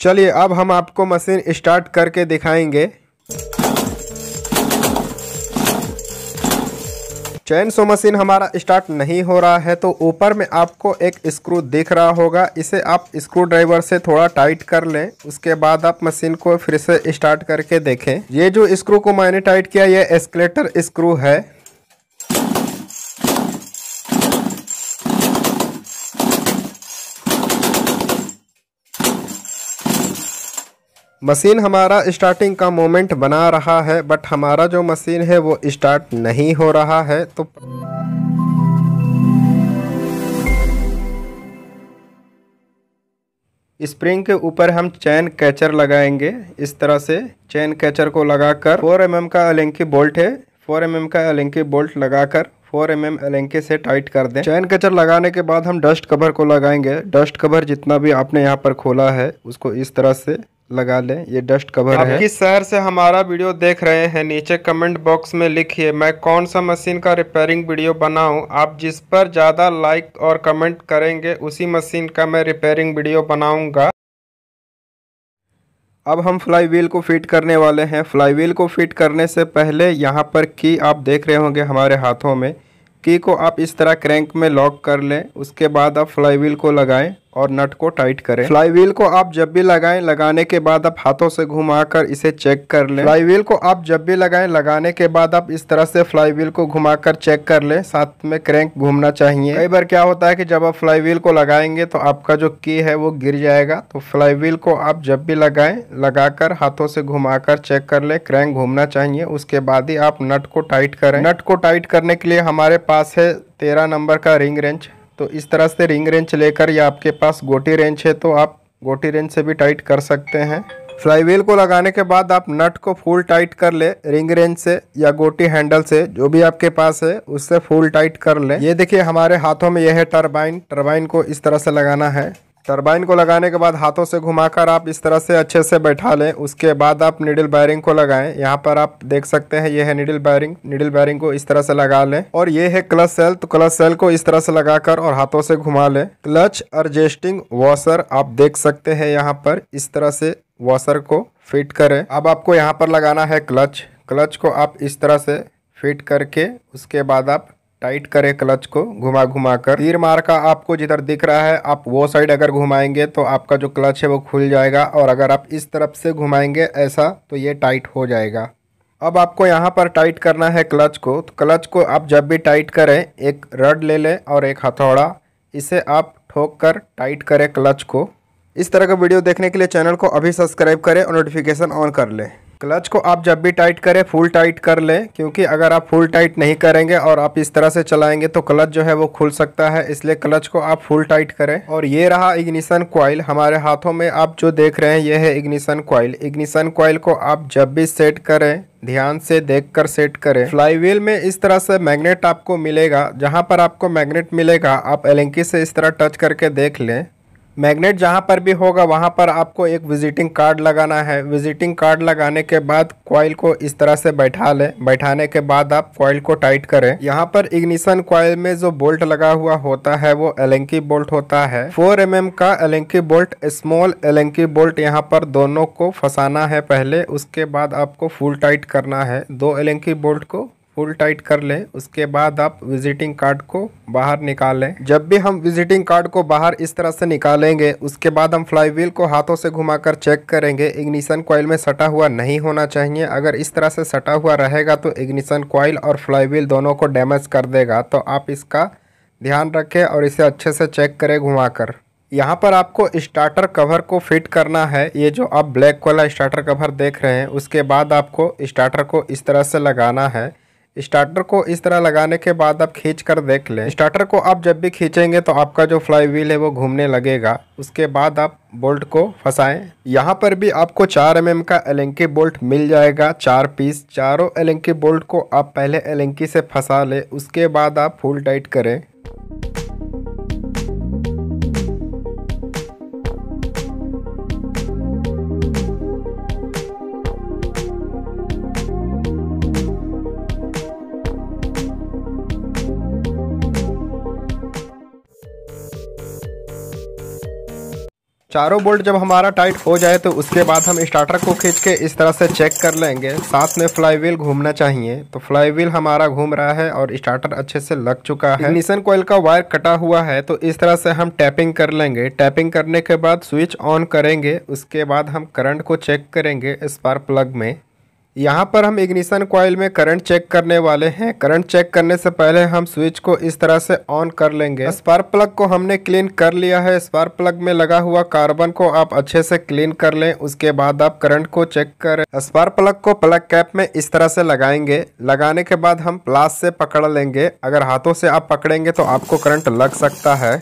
चलिए अब हम आपको मशीन स्टार्ट करके दिखाएंगे चैन सो मशीन हमारा स्टार्ट नहीं हो रहा है तो ऊपर में आपको एक स्क्रू दिख रहा होगा इसे आप स्क्रू ड्राइवर से थोड़ा टाइट कर लें उसके बाद आप मशीन को फिर से स्टार्ट करके देखें ये जो स्क्रू को मैंने टाइट किया ये एस्केलेटर स्क्रू है मशीन हमारा स्टार्टिंग का मोमेंट बना रहा है बट हमारा जो मशीन है वो स्टार्ट नहीं हो रहा है तो स्प्रिंग के ऊपर हम चैन कैचर लगाएंगे इस तरह से चैन कैचर को लगाकर 4 एम mm का एलेंकी बोल्ट है 4 एम mm का अलेंकी बोल्ट लगाकर 4 एम एम एलेंके से टाइट कर दें चैन कचर लगाने के बाद हम डस्ट कवर को लगाएंगे डस्ट कवर जितना भी आपने यहाँ पर खोला है उसको इस तरह से लगा लें ये डस्ट कवर है किस शहर से हमारा वीडियो देख रहे हैं नीचे कमेंट बॉक्स में लिखिए मैं कौन सा मशीन का रिपेयरिंग वीडियो बनाऊं आप जिस पर ज़्यादा लाइक और कमेंट करेंगे उसी मशीन का मैं रिपेयरिंग वीडियो बनाऊंगा अब हम फ्लाई व्हील को फिट करने वाले हैं फ्लाई व्हील को फिट करने से पहले यहाँ पर की आप देख रहे होंगे हमारे हाथों में की को आप इस तरह क्रैंक में लॉक कर लें उसके बाद आप फ्लाई व्हील को लगाएँ और नट को टाइट करें फ्लाईव्हील को आप जब भी लगाएं लगाने के बाद आप हाथों से घुमाकर इसे चेक कर लें फ्लाईव्हील को आप जब भी लगाएं लगाने के बाद आप इस तरह से फ्लाईव्हील को घुमाकर चेक कर लें साथ में क्रैंक घूमना चाहिए कई बार क्या होता है कि जब आप फ्लाईव्हील को लगाएंगे तो आपका जो की है वो गिर जाएगा तो फ्लाईव्हील को आप जब भी लगाए लगाकर हाथों से घुमाकर चेक कर ले क्रैंक घूमना चाहिए उसके बाद ही आप नट को टाइट करें नट को टाइट करने के लिए हमारे पास है तेरह नंबर का रिंग रेंच तो इस तरह से रिंग रेंच लेकर या आपके पास गोटी रेंच है तो आप गोटी रेंच से भी टाइट कर सकते हैं व्हील को लगाने के बाद आप नट को फुल टाइट कर ले रिंग रेंच से या गोटी हैंडल से जो भी आपके पास है उससे फुल टाइट कर ले ये देखिए हमारे हाथों में यह है टरबाइन टरबाइन को इस तरह से लगाना है टरबाइन को लगाने के बाद हाथों से घुमाकर आप इस तरह से अच्छे से बैठा लें उसके बाद आप निडल बैरिंग को लगाएं यहाँ पर आप देख सकते हैं ये है निडिल बैरिंग निडिल बैरिंग को इस तरह से लगा लें और ये है क्लच सेल तो क्लच सेल को इस तरह से लगाकर और हाथों से घुमा लें क्लच एडजस्टिंग वॉशर आप देख सकते हैं यहाँ पर इस तरह से वॉशर को फिट करें अब आपको यहाँ पर लगाना है क्लच क्लच को आप इस तरह से फिट करके उसके बाद आप टाइट करें क्लच को घुमा घुमा कर तीर मार का आपको जिधर दिख रहा है आप वो साइड अगर घुमाएंगे तो आपका जो क्लच है वो खुल जाएगा और अगर आप इस तरफ से घुमाएंगे ऐसा तो ये टाइट हो जाएगा अब आपको यहाँ पर टाइट करना है क्लच को तो क्लच को आप जब भी टाइट करें एक रड ले लें और एक हथौड़ा इसे आप ठोक कर टाइट करें क्लच को इस तरह का वीडियो देखने के लिए चैनल को अभी सब्सक्राइब करें और नोटिफिकेशन ऑन कर लें क्लच को आप जब भी टाइट करें फुल टाइट कर लें क्योंकि अगर आप फुल टाइट नहीं करेंगे और आप इस तरह से चलाएंगे तो क्लच जो है वो खुल सकता है इसलिए क्लच को आप फुल टाइट करें और ये रहा इग्निशन क्वाइल हमारे हाथों में आप जो देख रहे हैं ये है इग्निशन क्वाइल इग्निशन क्वाइल को आप जब भी सेट करें ध्यान से देखकर सेट करें फ्लाईव्हील में इस तरह से मैग्नेट आपको मिलेगा जहां पर आपको मैग्नेट मिलेगा आप एलेंकी से इस तरह टच करके देख लें मैग्नेट जहाँ पर भी होगा वहाँ पर आपको एक विजिटिंग कार्ड लगाना है विजिटिंग कार्ड लगाने के बाद क्वाइल को इस तरह से बैठा ले बैठाने के बाद आप क्वाइल को टाइट करें यहाँ पर इग्निशन क्वाइल में जो बोल्ट लगा हुआ होता है वो एलेंकी बोल्ट होता है फोर एम mm का Allen key bolt small Allen key bolt यहाँ पर दोनों को फंसाना है पहले उसके बाद आपको फुल टाइट करना है दो एलेंकी बोल्ट को फुल टाइट कर लें उसके बाद आप विजिटिंग कार्ड को बाहर निकालें जब भी हम विजिटिंग कार्ड को बाहर इस तरह से निकालेंगे उसके बाद हम फ्लाई व्हील को हाथों से घुमाकर चेक करेंगे इग्निशन कॉइल में सटा हुआ नहीं होना चाहिए अगर इस तरह से सटा हुआ रहेगा तो इग्निशन कॉइल और फ्लाई व्हील दोनों को डैमेज कर देगा तो आप इसका ध्यान रखें और इसे अच्छे से चेक करें घुमाकर यहाँ पर आपको स्टार्टर कवर को फिट करना है ये जो आप ब्लैक वाला स्टार्टर कवर देख रहे हैं उसके बाद आपको स्टार्टर को इस तरह से लगाना है स्टार्टर को इस तरह लगाने के बाद आप खींच कर देख लें स्टार्टर को आप जब भी खींचेंगे तो आपका जो फ्लाई व्हील है वो घूमने लगेगा उसके बाद आप बोल्ट को फंसाएं यहाँ पर भी आपको चार एम mm का एलेंकी बोल्ट मिल जाएगा चार पीस चारों एलेंकी बोल्ट को आप पहले एलेंकी से फंसा लें उसके बाद आप फुल टाइट करें चारों बोल्ट जब हमारा टाइट हो जाए तो उसके बाद हम स्टार्टर को खींच के इस तरह से चेक कर लेंगे साथ में फ्लाईव्हील घूमना चाहिए तो फ्लाईव्हील हमारा घूम रहा है और स्टार्टर अच्छे से लग चुका है निशन कोयल का वायर कटा हुआ है तो इस तरह से हम टैपिंग कर लेंगे टैपिंग करने के बाद स्विच ऑन करेंगे उसके बाद हम करंट को चेक करेंगे स्पार्क प्लग में यहाँ पर हम इग्निशन कॉइल में करंट चेक करने वाले हैं करंट चेक करने से पहले हम स्विच को इस तरह से ऑन कर लेंगे स्पार्क प्लग को हमने क्लीन कर लिया है स्पार्क प्लग में लगा हुआ कार्बन को आप अच्छे से क्लीन कर लें उसके बाद आप करंट को चेक करें स्पार्क प्लग को प्लग कैप में इस तरह से लगाएंगे लगाने के बाद हम प्लास से पकड़ लेंगे अगर हाथों से आप पकड़ेंगे तो आपको करंट लग सकता है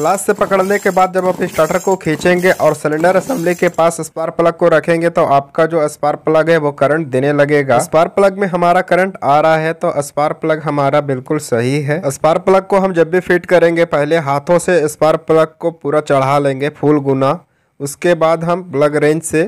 लाश से पकड़ने के बाद जब आप स्टार्टर को खींचेंगे और सिलेंडर असेंबली के पास स्पार्क प्लग को रखेंगे तो आपका जो स्पार्क प्लग है वो करंट देने लगेगा स्पार्क प्लग में हमारा करंट आ रहा है तो स्पार्क प्लग हमारा बिल्कुल सही है स्पार्क प्लग को हम जब भी फिट करेंगे पहले हाथों से स्पार्क प्लग को पूरा चढ़ा लेंगे फूल गुना उसके बाद हम प्लग रेंज से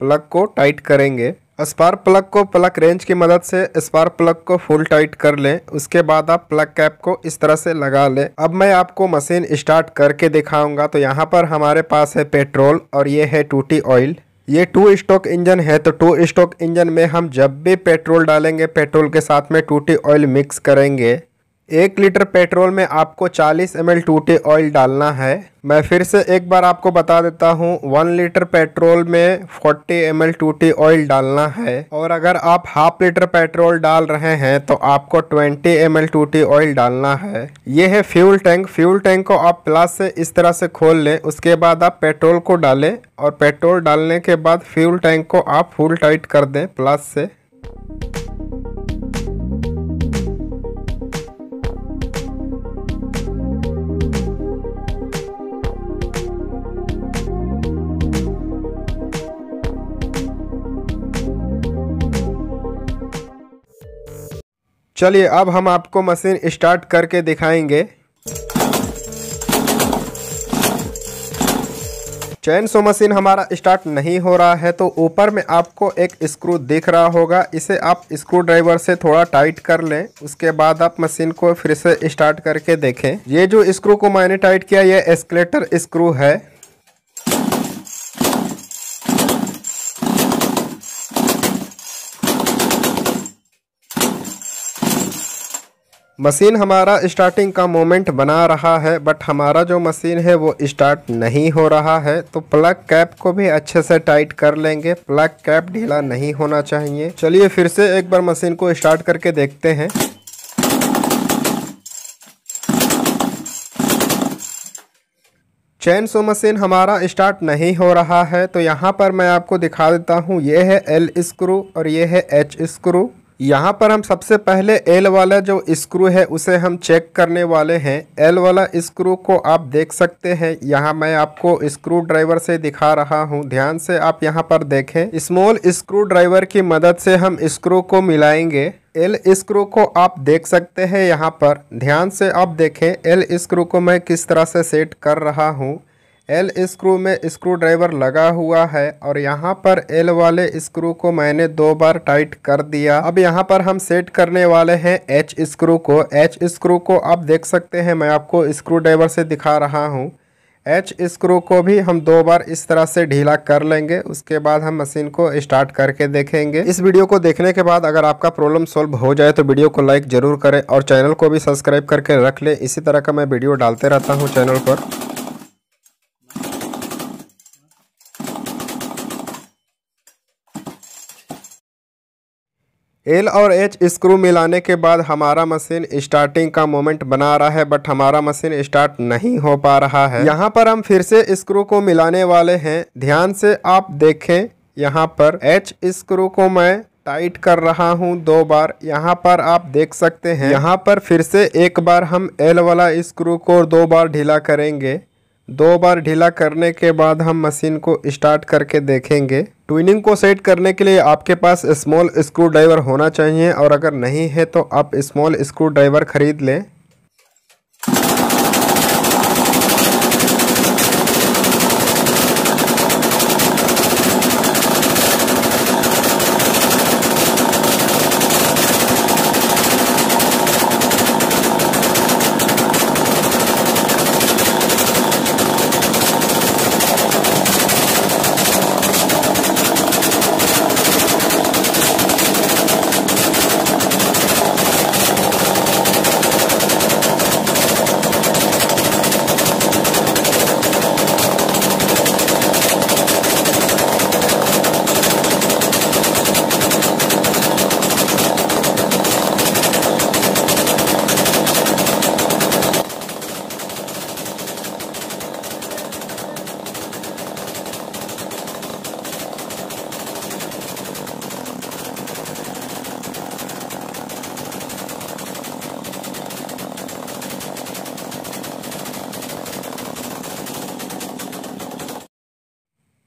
प्लग को टाइट करेंगे स्पार्क प्लग को प्लग रेंज की मदद से स्पार्क प्लग को फुल टाइट कर लें उसके बाद आप प्लग कैप को इस तरह से लगा लें अब मैं आपको मशीन स्टार्ट करके दिखाऊंगा तो यहाँ पर हमारे पास है पेट्रोल और ये है टूटी ऑयल ये टू स्टॉक इंजन है तो टू स्टॉक इंजन में हम जब भी पेट्रोल डालेंगे पेट्रोल के साथ में टूटी ऑयल मिक्स करेंगे एक लीटर पेट्रोल में आपको 40 एम एल टूटे ऑयल डालना है मैं फिर से एक बार आपको बता देता हूँ वन लीटर पेट्रोल में 40 एम एल टूटी ऑयल डालना है और अगर आप हाफ लीटर पेट्रोल डाल रहे हैं तो आपको 20 एम एल टूटी ऑयल डालना है ये है फ्यूल टैंक फ्यूल टैंक को आप प्लास से इस तरह से खोल लें उसके बाद आप पेट्रोल को डालें और पेट्रोल डालने के बाद फ्यूल टैंक को आप फुल टाइट कर दें प्लास से चलिए अब हम आपको मशीन स्टार्ट करके दिखाएंगे चैन सो मशीन हमारा स्टार्ट नहीं हो रहा है तो ऊपर में आपको एक स्क्रू दिख रहा होगा इसे आप स्क्रू ड्राइवर से थोड़ा टाइट कर लें उसके बाद आप मशीन को फिर से स्टार्ट करके देखें ये जो स्क्रू को मैंने टाइट किया ये एस्केलेटर स्क्रू है मशीन हमारा स्टार्टिंग का मोमेंट बना रहा है बट हमारा जो मशीन है वो स्टार्ट नहीं हो रहा है तो प्लग कैप को भी अच्छे से टाइट कर लेंगे प्लग कैप ढीला नहीं होना चाहिए चलिए फिर से एक बार मशीन को स्टार्ट करके देखते हैं चैन सो मशीन हमारा स्टार्ट नहीं हो रहा है तो यहाँ पर मैं आपको दिखा देता हूँ ये है एल स्क्रू और ये है एच स्क्रू यहाँ पर हम सबसे पहले एल वाला जो स्क्रू है उसे हम चेक करने वाले हैं एल वाला स्क्रू को आप देख सकते हैं यहाँ मैं आपको स्क्रू ड्राइवर से दिखा रहा हूँ ध्यान से आप यहाँ पर देखें स्मॉल स्क्रू ड्राइवर की मदद से हम स्क्रू को मिलाएंगे एल स्क्रू को आप देख सकते हैं यहाँ पर ध्यान से आप देखें एल स्क्रू को मैं किस तरह से सेट कर रहा हूँ एल स्क्रू में स्क्रू ड्राइवर लगा हुआ है और यहाँ पर एल वाले स्क्रू को मैंने दो बार टाइट कर दिया अब यहाँ पर हम सेट करने वाले हैं एच स्क्रू को एच स्क्रू को आप देख सकते हैं मैं आपको स्क्रू ड्राइवर से दिखा रहा हूँ एच स्क्रू को भी हम दो बार इस तरह से ढीला कर लेंगे उसके बाद हम मशीन को स्टार्ट करके देखेंगे इस वीडियो को देखने के बाद अगर आपका प्रॉब्लम सॉल्व हो जाए तो वीडियो को लाइक जरूर करें और चैनल को भी सब्सक्राइब करके रख लें इसी तरह का मैं वीडियो डालते रहता हूँ चैनल पर एल और एच स्क्रू मिलाने के बाद हमारा मशीन स्टार्टिंग का मोमेंट बना रहा है बट हमारा मशीन स्टार्ट नहीं हो पा रहा है यहाँ पर हम फिर से स्क्रू को मिलाने वाले हैं ध्यान से आप देखें यहाँ पर एच स्क्रू को मैं टाइट कर रहा हूँ दो बार यहाँ पर आप देख सकते हैं यहाँ पर फिर से एक बार हम एल वाला स्क्रू को दो बार ढीला करेंगे दो बार ढीला करने के बाद हम मशीन को स्टार्ट करके देखेंगे ट्विनिंग को सेट करने के लिए आपके पास स्मॉल स्क्रू ड्राइवर होना चाहिए और अगर नहीं है तो आप स्मॉल स्क्रू ड्राइवर खरीद लें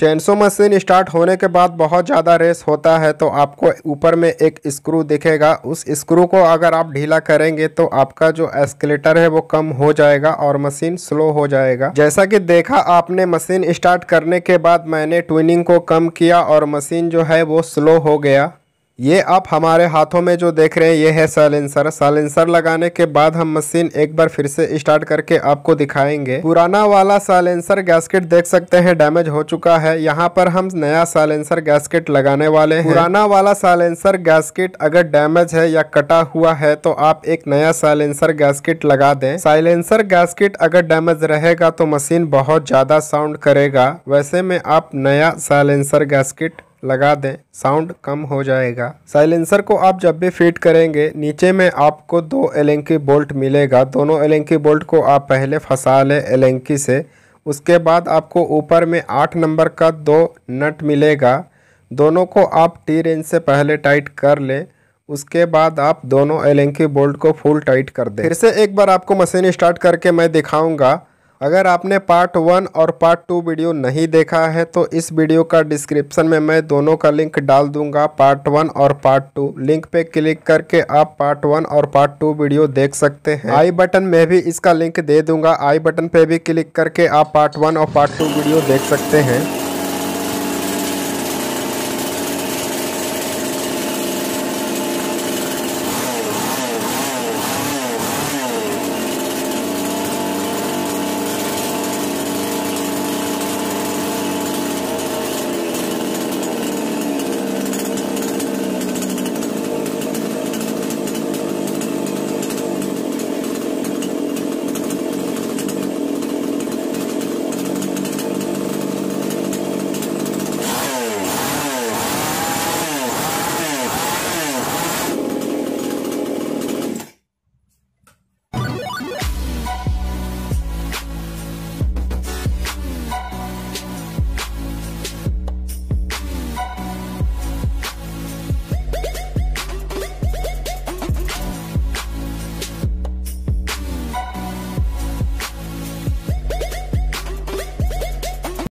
चैनसो मशीन स्टार्ट होने के बाद बहुत ज़्यादा रेस होता है तो आपको ऊपर में एक स्क्रू दिखेगा उस स्क्रू को अगर आप ढीला करेंगे तो आपका जो एस्केलेटर है वो कम हो जाएगा और मशीन स्लो हो जाएगा जैसा कि देखा आपने मशीन स्टार्ट करने के बाद मैंने ट्विनिंग को कम किया और मशीन जो है वो स्लो हो गया ये आप हमारे हाथों में जो देख रहे हैं ये है साइलेंसर साइलेंसर लगाने के बाद हम मशीन एक बार फिर से स्टार्ट करके आपको दिखाएंगे पुराना वाला साइलेंसर गैसकेट देख सकते हैं डैमेज हो चुका है यहाँ पर हम नया साइलेंसर गैसकेट लगाने वाले हैं पुराना वाला साइलेंसर गैसकेट अगर डैमेज है या कटा हुआ है तो आप एक नया साइलेंसर गैसकेट लगा दे साइलेंसर गैसकेट अगर डैमेज रहेगा तो मशीन बहुत ज्यादा साउंड करेगा वैसे में आप नया साइलेंसर गैसकेट लगा दें साउंड कम हो जाएगा साइलेंसर को आप जब भी फिट करेंगे नीचे में आपको दो एलेंकी बोल्ट मिलेगा दोनों एलेंकी बोल्ट को आप पहले फंसा लें एलेंकी से उसके बाद आपको ऊपर में आठ नंबर का दो नट मिलेगा दोनों को आप टी रेंज से पहले टाइट कर लें उसके बाद आप दोनों एलेंकी बोल्ट को फुल टाइट कर दें फिर से एक बार आपको मशीन स्टार्ट करके मैं दिखाऊँगा अगर आपने पार्ट वन और पार्ट टू वीडियो नहीं देखा है तो इस वीडियो का डिस्क्रिप्शन में मैं दोनों का लिंक डाल दूंगा पार्ट वन और पार्ट टू लिंक पे क्लिक करके आप पार्ट वन और पार्ट टू वीडियो देख सकते हैं आई बटन में भी इसका लिंक दे दूंगा आई बटन पे भी क्लिक करके आप पार्ट वन और पार्ट टू वीडियो देख सकते हैं